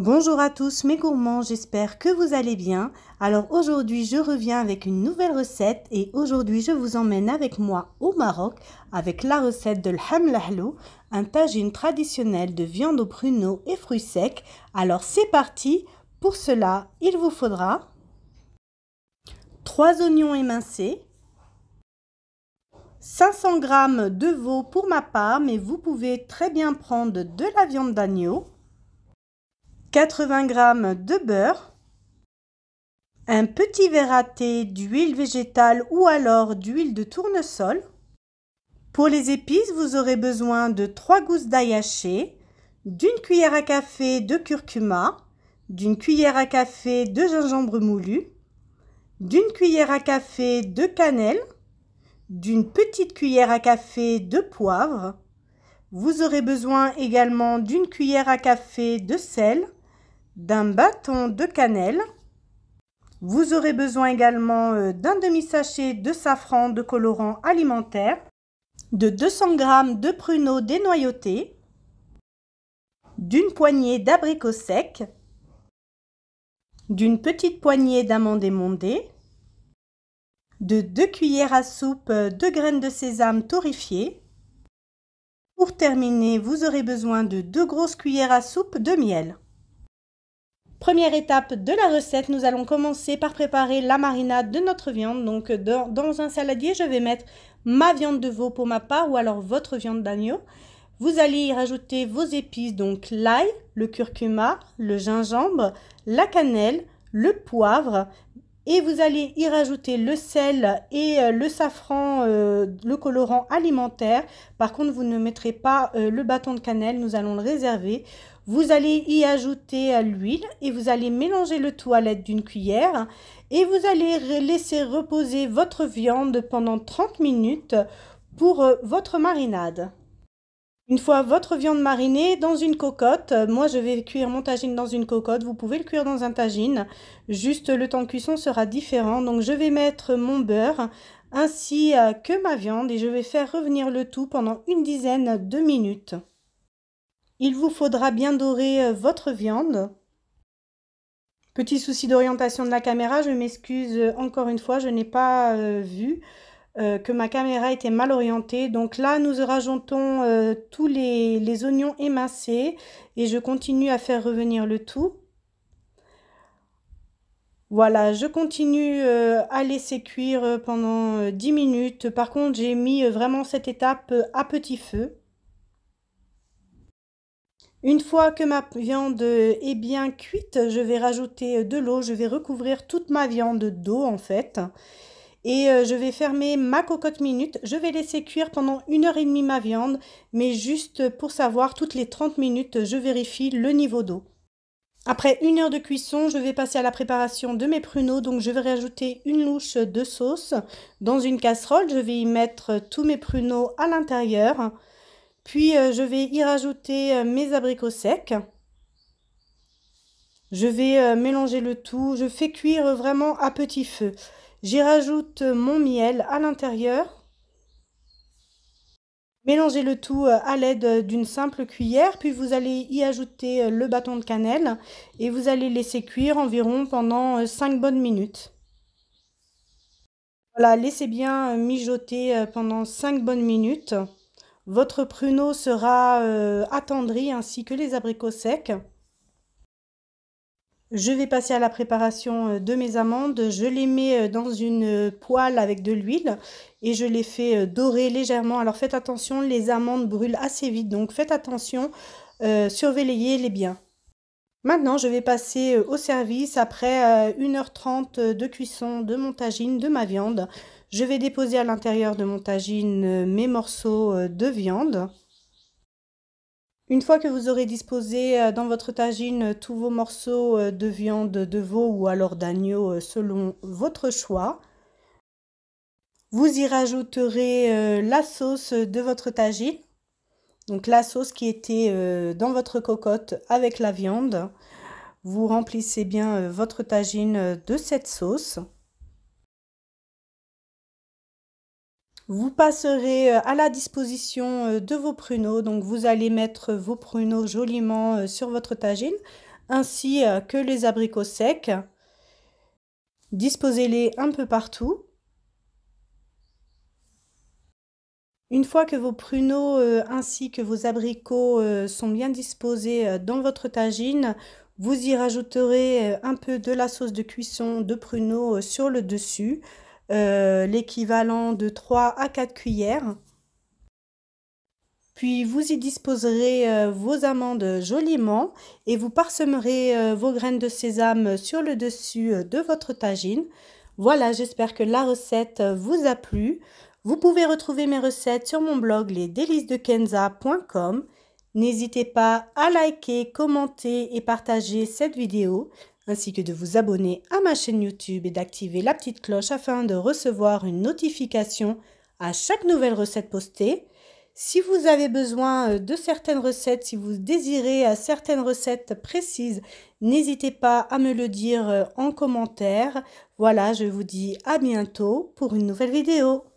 Bonjour à tous mes gourmands, j'espère que vous allez bien. Alors aujourd'hui je reviens avec une nouvelle recette et aujourd'hui je vous emmène avec moi au Maroc avec la recette de l'hamlahlo, un tagine traditionnel de viande aux pruneaux et fruits secs. Alors c'est parti, pour cela il vous faudra 3 oignons émincés, 500 g de veau pour ma part, mais vous pouvez très bien prendre de la viande d'agneau, 80 g de beurre, un petit verre à thé d'huile végétale ou alors d'huile de tournesol. Pour les épices, vous aurez besoin de 3 gousses d'ail haché, d'une cuillère à café de curcuma, d'une cuillère à café de gingembre moulu, d'une cuillère à café de cannelle, d'une petite cuillère à café de poivre. Vous aurez besoin également d'une cuillère à café de sel, d'un bâton de cannelle. Vous aurez besoin également euh, d'un demi-sachet de safran de colorant alimentaire, de 200 g de pruneaux dénoyautés, d'une poignée d'abricots secs, d'une petite poignée d'amandes émondées, de deux cuillères à soupe euh, de graines de sésame torréfiées. Pour terminer, vous aurez besoin de deux grosses cuillères à soupe de miel. Première étape de la recette, nous allons commencer par préparer la marinade de notre viande. Donc dans, un saladier, je vais mettre ma viande de veau pour ma part ou alors votre viande d'agneau. Vous allez y rajouter vos épices, donc l'ail, le curcuma, le gingembre, la cannelle, le poivre. Et vous allez y rajouter le sel et euh, le safran, euh, le colorant alimentaire. Par contre, vous ne mettrez pas euh, le bâton de cannelle, nous allons le réserver. Vous allez y ajouter l'huile et vous allez mélanger le tout à l'aide d'une cuillère et vous allez laisser reposer votre viande pendant 30 minutes pour euh, votre marinade. Une fois votre viande marinée dans une cocotte, euh, moi je vais cuire mon tagine dans une cocotte, vous pouvez le cuire dans un tagine, juste le temps de cuisson sera différent. Donc je vais mettre mon beurre ainsi euh, que ma viande et je vais faire revenir le tout pendant une dizaine de minutes. Il vous faudra bien dorer euh, votre viande. Petit souci d'orientation de la caméra, je m'excuse euh, encore une fois, je n'ai pas euh, vu que ma caméra était mal orientée. Donc là, nous rajoutons tous les, les oignons émincés et je continue à faire revenir le tout. Voilà, je continue à laisser cuire pendant 10 minutes. Par contre, j'ai mis vraiment cette étape à petit feu. Une fois que ma viande est bien cuite, je vais rajouter de l'eau, je vais recouvrir toute ma viande d'eau en fait. Et euh, je vais fermer ma cocotte minute. Je vais laisser cuire pendant une heure et demie ma viande, mais juste pour savoir, toutes les 30 minutes, je vérifie le niveau d'eau. Après une heure de cuisson, je vais passer à la préparation de mes pruneaux. Donc, je vais rajouter une louche de sauce dans une casserole. Je vais y mettre tous mes pruneaux à l'intérieur. Puis euh, je vais y rajouter euh, mes abricots secs. Je vais euh, mélanger le tout. Je fais cuire vraiment à petit feu. J'y rajoute mon miel à l'intérieur. Mélangez le tout à l'aide d'une simple cuillère, puis vous allez y ajouter le bâton de cannelle et vous allez laisser cuire environ pendant 5 bonnes minutes. Voilà, laissez bien mijoter pendant 5 bonnes minutes. Votre pruneau sera euh, attendri ainsi que les abricots secs. Je vais passer à la préparation euh, de mes amandes. Je les mets euh, dans une poêle avec de l'huile et je les fais dorer légèrement. Alors faites attention, les amandes brûlent assez vite, donc faites attention, surveillez-les bien. Maintenant, je vais passer au service après 1h30 de cuisson de mon tagine, de ma viande. Je vais déposer à l'intérieur de mon tagine euh, mes morceaux euh, de viande. Une fois que vous aurez disposé euh, dans votre tagine tous vos morceaux de viande de veau ou alors d'agneau selon votre choix, vous y rajouterez la sauce de votre tagine, donc la sauce qui était dans votre cocotte avec la viande. Vous remplissez bien votre tagine de cette sauce. Vous passerez euh, à la disposition euh, de vos pruneaux. Donc, vous allez mettre vos pruneaux joliment euh, sur votre tagine, ainsi que les abricots secs. Disposez-les un peu partout. Une fois que vos pruneaux ainsi que vos abricots sont bien disposés dans votre tagine, vous y rajouterez un peu de la sauce de cuisson de pruneaux sur le dessus. Euh, l'équivalent de 3 à 4 cuillères. Puis vous y disposerez euh, vos amandes joliment et vous parsemerez euh, vos graines de sésame sur le dessus de votre tagine. Voilà, j'espère que la recette vous a plu. Vous pouvez retrouver mes recettes sur mon blog lesdélicesdekenza.com. N'hésitez pas à liker, commenter et partager cette vidéo, ainsi que de vous abonner à ma chaîne YouTube et d'activer la petite cloche afin de recevoir une notification à chaque nouvelle recette postée. Si vous avez besoin euh, de certaines recettes, si vous désirez euh, certaines recettes précises, n'hésitez pas à me le dire euh, en commentaire. Voilà, je vous dis à bientôt pour une nouvelle vidéo.